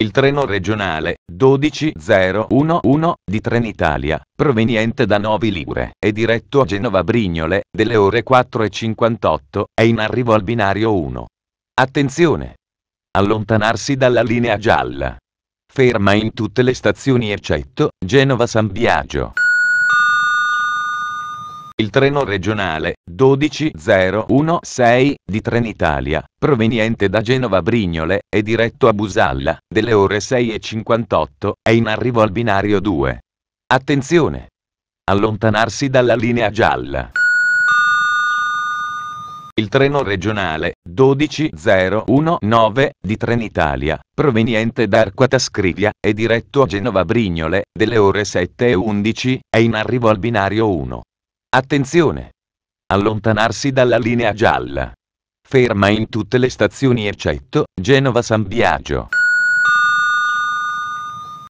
il treno regionale 12011 di Trenitalia, proveniente da Novi Ligure è diretto a Genova Brignole, delle ore 4.58, è in arrivo al binario 1. Attenzione! Allontanarsi dalla linea gialla. Ferma in tutte le stazioni eccetto Genova San Biagio il treno regionale 12016 di Trenitalia, proveniente da Genova Brignole è diretto a Busalla, delle ore 6.58, è in arrivo al binario 2. Attenzione! Allontanarsi dalla linea gialla. Il treno regionale 12019 di Trenitalia, proveniente da Arquata Scrivia e diretto a Genova Brignole, delle ore 7.11, è in arrivo al binario 1. Attenzione! Allontanarsi dalla linea gialla. Ferma in tutte le stazioni eccetto Genova San Biagio.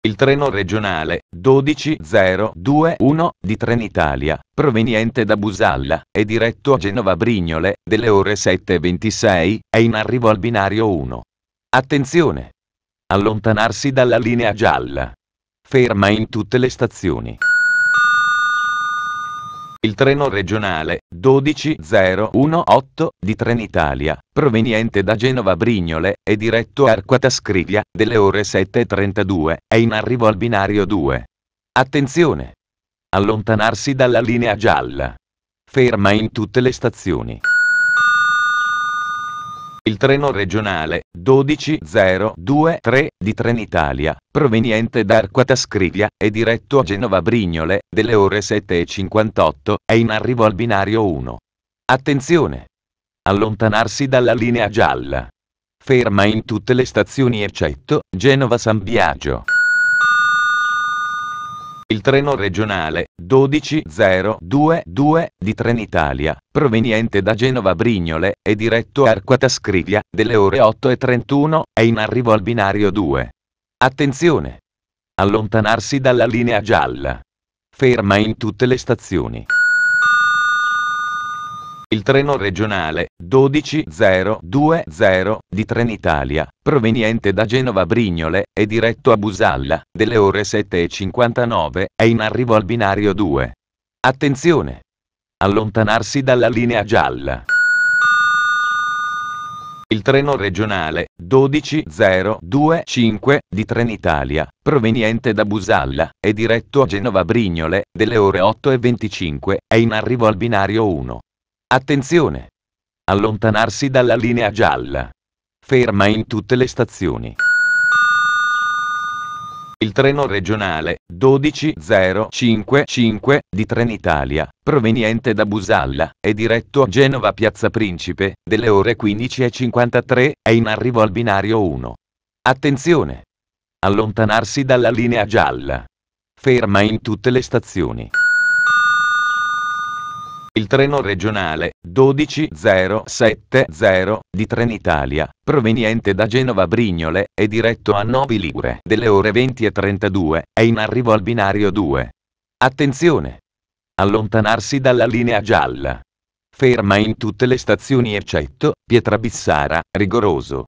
Il treno regionale 12021 di Trenitalia, proveniente da Busalla, e diretto a Genova Brignole, delle ore 7.26, è in arrivo al binario 1. Attenzione! Allontanarsi dalla linea gialla. Ferma in tutte le stazioni il treno regionale 12018 di Trenitalia, proveniente da Genova Brignole e diretto a Arquata Scrivia, delle ore 7.32, è in arrivo al binario 2. Attenzione! Allontanarsi dalla linea gialla. Ferma in tutte le stazioni. Il treno regionale 12023 di Trenitalia, proveniente da Arquata Scrivia e diretto a Genova Brignole, delle ore 7.58, è in arrivo al binario 1. Attenzione! Allontanarsi dalla linea gialla. Ferma in tutte le stazioni eccetto Genova San Biagio il treno regionale 12022 di Trenitalia, proveniente da Genova Brignole e diretto a Arquata Scrivia, delle ore 8.31, è in arrivo al binario 2. Attenzione! Allontanarsi dalla linea gialla. Ferma in tutte le stazioni. Il treno regionale 12020 di Trenitalia, proveniente da Genova Brignole, è diretto a Busalla, delle ore 7.59, è in arrivo al binario 2. Attenzione! Allontanarsi dalla linea gialla. Il treno regionale 12025 di Trenitalia, proveniente da Busalla, è diretto a Genova Brignole, delle ore 8.25, è in arrivo al binario 1. Attenzione! Allontanarsi dalla linea gialla. Ferma in tutte le stazioni. Il treno regionale 12055 di Trenitalia, proveniente da Busalla, è diretto a Genova Piazza Principe, delle ore 15.53, è in arrivo al binario 1. Attenzione! Allontanarsi dalla linea gialla. Ferma in tutte le stazioni. Il treno regionale 12070 di Trenitalia, proveniente da Genova Brignole, è diretto a Novi Ligure delle ore 20 e 32, è in arrivo al binario 2. Attenzione! Allontanarsi dalla linea gialla. Ferma in tutte le stazioni eccetto Pietrabissara, rigoroso.